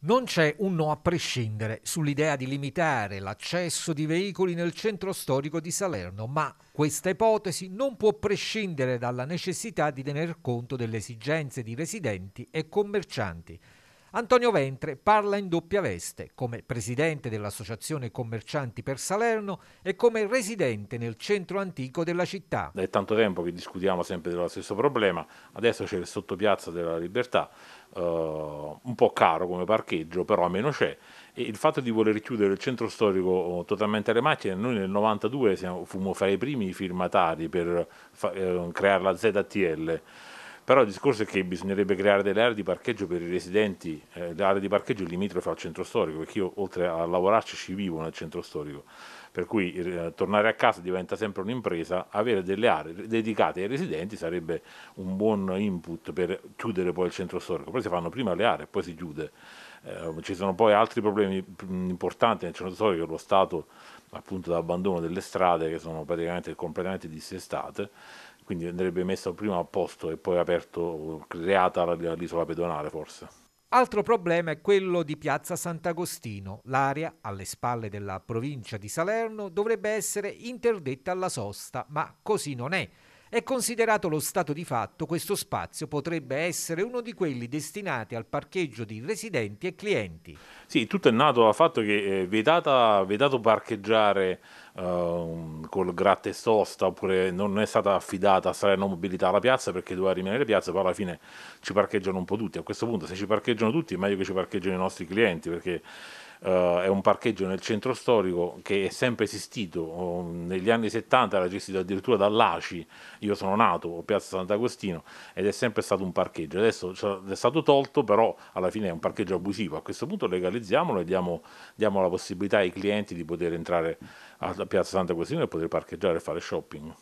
Non c'è un no a prescindere sull'idea di limitare l'accesso di veicoli nel centro storico di Salerno, ma questa ipotesi non può prescindere dalla necessità di tener conto delle esigenze di residenti e commercianti. Antonio Ventre parla in doppia veste, come presidente dell'Associazione Commercianti per Salerno e come residente nel centro antico della città. È tanto tempo che discutiamo sempre dello stesso problema, adesso c'è il sottopiazza della libertà, eh, un po' caro come parcheggio, però almeno c'è. E il fatto di voler chiudere il centro storico oh, totalmente alle macchine, noi nel 92 siamo, fummo fra i primi firmatari per fa, eh, creare la ZTL però il discorso è che bisognerebbe creare delle aree di parcheggio per i residenti, eh, le aree di parcheggio limitrofe al centro storico, perché io oltre a lavorarci ci vivo nel centro storico, per cui eh, tornare a casa diventa sempre un'impresa, avere delle aree dedicate ai residenti sarebbe un buon input per chiudere poi il centro storico, poi si fanno prima le aree e poi si chiude. Eh, ci sono poi altri problemi importanti nel centro storico, lo stato appunto d'abbandono delle strade che sono praticamente completamente dissestate, quindi andrebbe messo prima a posto e poi aperto aperto, creata l'isola pedonale forse. Altro problema è quello di Piazza Sant'Agostino. L'area, alle spalle della provincia di Salerno, dovrebbe essere interdetta alla sosta, ma così non è. È considerato lo stato di fatto, questo spazio potrebbe essere uno di quelli destinati al parcheggio di residenti e clienti. Sì, tutto è nato dal fatto che eh, vietata, vietato parcheggiare eh, col gratta e sosta oppure non è stata affidata a stare mobilità alla piazza perché doveva rimanere piazza, però alla fine ci parcheggiano un po' tutti. A questo punto se ci parcheggiano tutti è meglio che ci parcheggiano i nostri clienti perché Uh, è un parcheggio nel centro storico che è sempre esistito, uh, negli anni 70 era gestito addirittura dall'ACI, io sono nato a Piazza Sant'Agostino ed è sempre stato un parcheggio, adesso è stato tolto però alla fine è un parcheggio abusivo, a questo punto legalizziamolo e diamo, diamo la possibilità ai clienti di poter entrare a Piazza Sant'Agostino e poter parcheggiare e fare shopping.